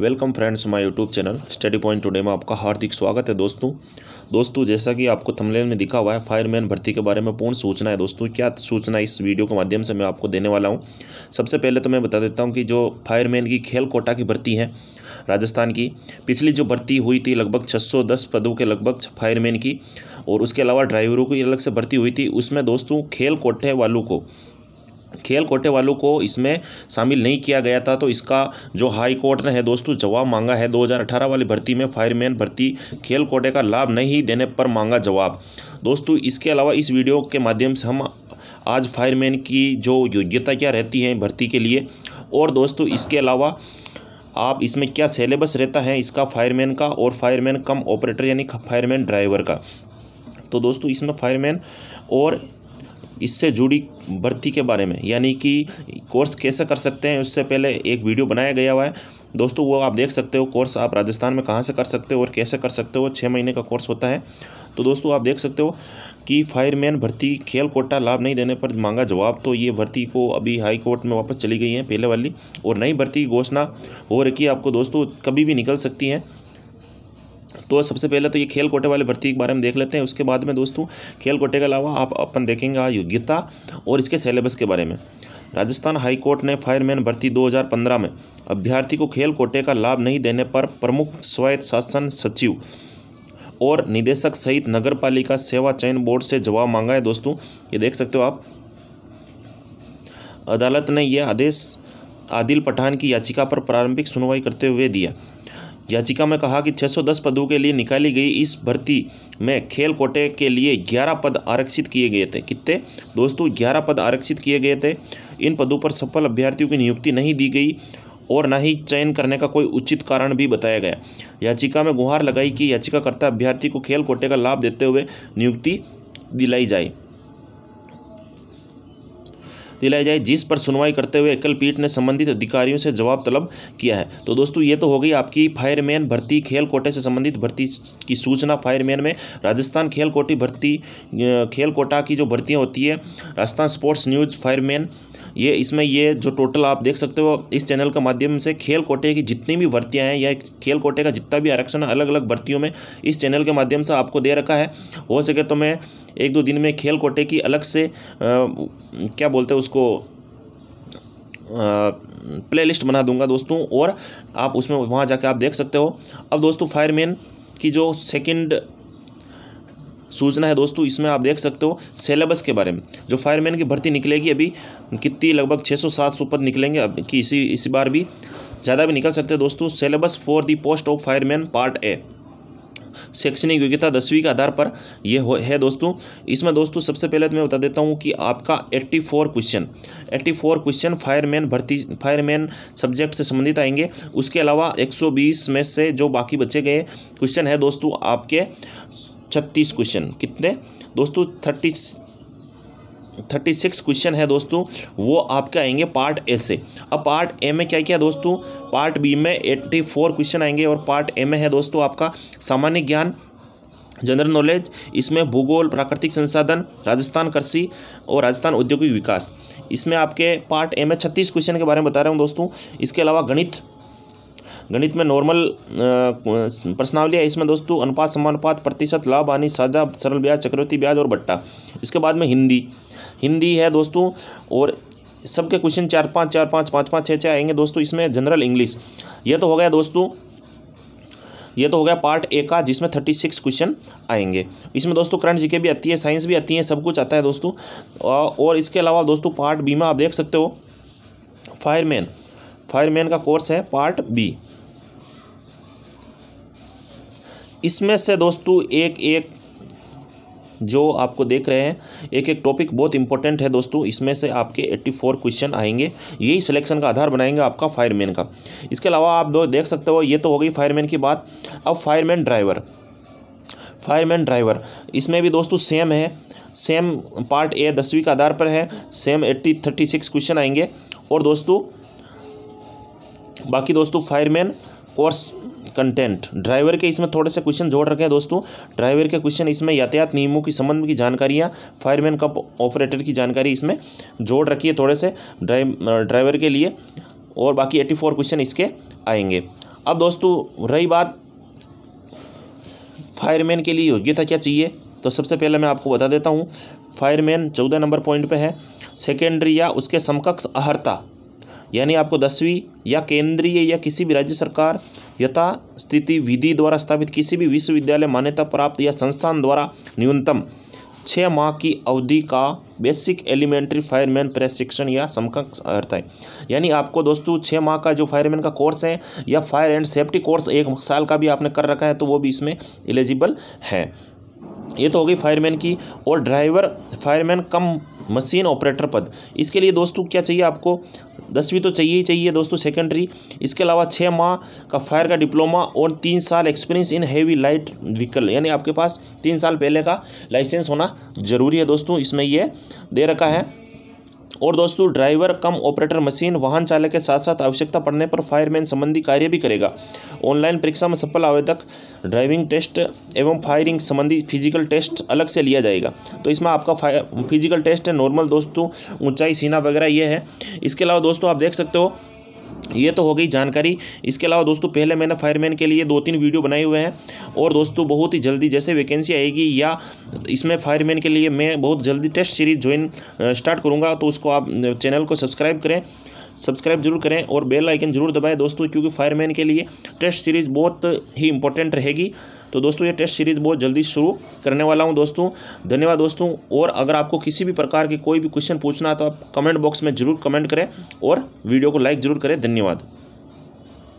welcome friends my YouTube channel study point today में आपका हार्दिक स्वागत है दोस्तों दोस्तों जैसा कि आपको थंबनेल में दिखा हुआ है फायरमैन भर्ती के बारे में पूर्ण सूचना है दोस्तों क्या सूचना इस वीडियो के माध्यम से मैं आपको देने वाला हूं सबसे पहले तो मैं बता देता हूं कि जो फायरमैन की खेल कोटा की भर्ती है राजस्थान की पिछली जो भर्ती हुई थी लगभग छः पदों के लगभग फायरमैन की और उसके अलावा ड्राइवरों की अलग से भर्ती हुई थी उसमें दोस्तों खेल कोटे वालों को खेल कोटे वालों को इसमें शामिल नहीं किया गया था तो इसका जो हाई कोर्ट ने है दोस्तों जवाब मांगा है 2018 वाली भर्ती में फायरमैन भर्ती खेल कोटे का लाभ नहीं देने पर मांगा जवाब दोस्तों इसके अलावा इस वीडियो के माध्यम से हम आज फायरमैन की जो योग्यता क्या रहती है भर्ती के लिए और दोस्तों इसके अलावा आप इसमें क्या सिलेबस रहता है इसका फायरमैन का और फायरमैन कम ऑपरेटर यानी फायरमैन ड्राइवर का तो दोस्तों इसमें फायरमैन और इससे जुड़ी भर्ती के बारे में यानी कि कोर्स कैसे कर सकते हैं उससे पहले एक वीडियो बनाया गया हुआ है दोस्तों वो आप देख सकते हो कोर्स आप राजस्थान में कहाँ से कर सकते हो और कैसे कर सकते हो छः महीने का कोर्स होता है तो दोस्तों आप देख सकते हो कि फायरमैन भर्ती खेल कोटा लाभ नहीं देने पर मांगा जवाब तो ये भर्ती को अभी हाई कोर्ट में वापस चली गई है पहले वाली और नई भर्ती की घोषणा हो रखी है आपको दोस्तों कभी भी निकल सकती है तो सबसे पहले तो ये खेल कोटे वाले भर्ती के बारे में देख लेते हैं उसके बाद में दोस्तों खेल कोटे के अलावा आप अपन देखेंगे योग्यता और इसके सिलेबस के बारे में राजस्थान हाईकोर्ट ने फायरमैन भर्ती 2015 में अभ्यर्थी को खेल कोटे का लाभ नहीं देने पर प्रमुख स्वायत्त शासन सचिव और निदेशक सहित नगर पालिका सेवा चयन बोर्ड से जवाब मांगा है दोस्तों ये देख सकते हो आप अदालत ने यह आदेश आदिल पठान की याचिका पर प्रारंभिक सुनवाई करते हुए दिया याचिका में कहा कि 610 पदों के लिए निकाली गई इस भर्ती में खेल कोटे के लिए 11 पद आरक्षित किए गए थे कितने दोस्तों 11 पद आरक्षित किए गए थे इन पदों पर सफल अभ्यर्थियों की नियुक्ति नहीं दी गई और न ही चयन करने का कोई उचित कारण भी बताया गया याचिका में गुहार लगाई कि याचिकाकर्ता अभ्यर्थी को खेल कोटे का लाभ देते हुए नियुक्ति दिलाई जाए दिलाई जाए जिस पर सुनवाई करते हुए एकल पीठ ने संबंधित अधिकारियों से जवाब तलब किया है तो दोस्तों ये तो हो गई आपकी फायरमैन भर्ती खेल कोटे से संबंधित भर्ती की सूचना फायरमैन में राजस्थान खेल कोटी भर्ती खेल कोटा की जो भर्तियाँ होती है राजस्थान स्पोर्ट्स न्यूज़ फायरमैन ये इसमें ये जो टोटल आप देख सकते हो इस चैनल के माध्यम से खेल कोटे की जितनी भी भर्तियाँ हैं या खेल कोटे का जितना भी आरक्षण अलग अलग भर्तियों में इस चैनल के माध्यम से आपको दे रखा है हो सके तो मैं एक दो दिन में खेल कोटे की अलग से आ, क्या बोलते हैं उसको प्लेलिस्ट बना दूंगा दोस्तों और आप उसमें वहाँ जाके आप देख सकते हो अब दोस्तों फायरमैन की जो सेकंड सूचना है दोस्तों इसमें आप देख सकते हो सेलेबस के बारे में जो फायरमैन की भर्ती निकलेगी अभी कितनी लगभग 600-700 पद निकलेंगे अब कि इसी इसी बार भी ज़्यादा भी निकल सकते हैं दोस्तों syllabus for the post of fireman part A शैक्षणिक योग्यता दसवीं के आधार पर यह है दोस्तों इसमें दोस्तों सबसे पहले तो मैं बता देता हूँ कि आपका 84 क्वेश्चन 84 क्वेश्चन फायरमैन भर्ती फायरमैन सब्जेक्ट से संबंधित आएंगे उसके अलावा 120 में से जो बाकी बचे गए क्वेश्चन है दोस्तों आपके छत्तीस क्वेश्चन कितने दोस्तों थर्टी थर्टी सिक्स क्वेश्चन है दोस्तों वो आपके आएंगे पार्ट ए से अब पार्ट ए में क्या क्या दोस्तों पार्ट बी में एट्टी फोर क्वेश्चन आएंगे और पार्ट ए में है दोस्तों आपका सामान्य ज्ञान जनरल नॉलेज इसमें भूगोल प्राकृतिक संसाधन राजस्थान कृषि और राजस्थान औद्योगिक विकास इसमें आपके पार्ट ए में छत्तीस क्वेश्चन के बारे में बता रहा हूँ दोस्तों इसके अलावा गणित गणित में नॉर्मल प्रश्नावली है इसमें दोस्तों अनुपात समानुपात प्रतिशत लाभ आनी साझा सरल ब्याज चक्रवर्ती ब्याज और बट्टा इसके बाद में हिंदी हिंदी है दोस्तों और सबके क्वेश्चन चार पाँच चार पाँच पाँच पाँच छः छः आएंगे दोस्तों इसमें जनरल इंग्लिश ये तो हो गया दोस्तों ये तो हो गया पार्ट ए का जिसमें थर्टी सिक्स क्वेश्चन आएंगे इसमें दोस्तों करंट जीके भी आती है साइंस भी आती है सब कुछ आता है दोस्तों और इसके अलावा दोस्तों पार्ट बी में आप देख सकते हो फायरमैन फायरमैन का कोर्स है पार्ट बी इसमें से दोस्तों एक एक जो आपको देख रहे हैं एक एक टॉपिक बहुत इंपॉर्टेंट है दोस्तों इसमें से आपके 84 क्वेश्चन आएंगे यही सिलेक्शन का आधार बनाएंगे आपका फायरमैन का इसके अलावा आप दो देख सकते हो ये तो हो गई फायरमैन की बात अब फायरमैन ड्राइवर फायरमैन ड्राइवर इसमें भी दोस्तों सेम है सेम पार्ट ए दसवीं का आधार पर है same eighty thirty six question आएंगे और दोस्तों बाकी दोस्तों फायरमैन और कंटेंट ड्राइवर के इसमें थोड़े से क्वेश्चन जोड़ रखे हैं दोस्तों ड्राइवर के क्वेश्चन इसमें यातायात नियमों के संबंध की जानकारियाँ फायरमैन कप ऑपरेटर की जानकारी इसमें जोड़ रखी है थोड़े से ड्राइवर के लिए और बाकी एट्टी फोर क्वेश्चन इसके आएंगे अब दोस्तों रही बात फायरमैन के लिए योग्यता क्या चाहिए तो सबसे पहले मैं आपको बता देता हूँ फायरमैन चौदह नंबर पॉइंट पे है सेकेंडरी या उसके समकक्ष अहर्ता यानी आपको दसवीं या केंद्रीय या किसी भी राज्य सरकार यथा स्थिति विधि द्वारा स्थापित किसी भी विश्वविद्यालय मान्यता प्राप्त या संस्थान द्वारा न्यूनतम छः माह की अवधि का बेसिक एलिमेंट्री फायरमैन प्रशिक्षण या समकक्ष अर्थ है यानी आपको दोस्तों छः माह का जो फायरमैन का कोर्स है या फायर एंड सेफ्टी कोर्स एक साल का भी आपने कर रखा है तो वो भी इसमें एलिजिबल है ये तो हो गई फायरमैन की और driver fireman cum machine operator पद इसके लिए दोस्तों क्या चाहिए आपको दसवीं तो चाहिए ही चाहिए दोस्तों सेकेंडरी इसके अलावा छः माह का फायर का डिप्लोमा और तीन साल experience in heavy light vehicle यानी आपके पास तीन साल पहले का लाइसेंस होना ज़रूरी है दोस्तों इसमें ये दे रखा है और दोस्तों ड्राइवर कम ऑपरेटर मशीन वाहन चालक के साथ साथ आवश्यकता पड़ने पर फायरमैन संबंधी कार्य भी करेगा ऑनलाइन परीक्षा में सफल आवेदक ड्राइविंग टेस्ट एवं फायरिंग संबंधी फिजिकल टेस्ट अलग से लिया जाएगा तो इसमें आपका फिजिकल टेस्ट है नॉर्मल दोस्तों ऊंचाई सीना वगैरह ये है इसके अलावा दोस्तों आप देख सकते हो ये तो हो गई जानकारी इसके अलावा दोस्तों पहले मैंने फायरमैन के लिए दो तीन वीडियो बनाए हुए हैं और दोस्तों बहुत ही जल्दी जैसे वैकेंसी आएगी या इसमें फायरमैन के लिए मैं बहुत जल्दी टेस्ट सीरीज ज्वाइन स्टार्ट करूँगा तो उसको आप चैनल को सब्सक्राइब करें सब्सक्राइब जरूर करें और बेल आइकन जरूर दबाएँ दोस्तों क्योंकि फायरमैन के लिए टेस्ट सीरीज़ बहुत ही इंपॉर्टेंट रहेगी तो दोस्तों ये टेस्ट सीरीज़ बहुत जल्दी शुरू करने वाला हूँ दोस्तों धन्यवाद दोस्तों और अगर आपको किसी भी प्रकार के कोई भी क्वेश्चन पूछना है तो आप कमेंट बॉक्स में ज़रूर कमेंट करें और वीडियो को लाइक ज़रूर करें धन्यवाद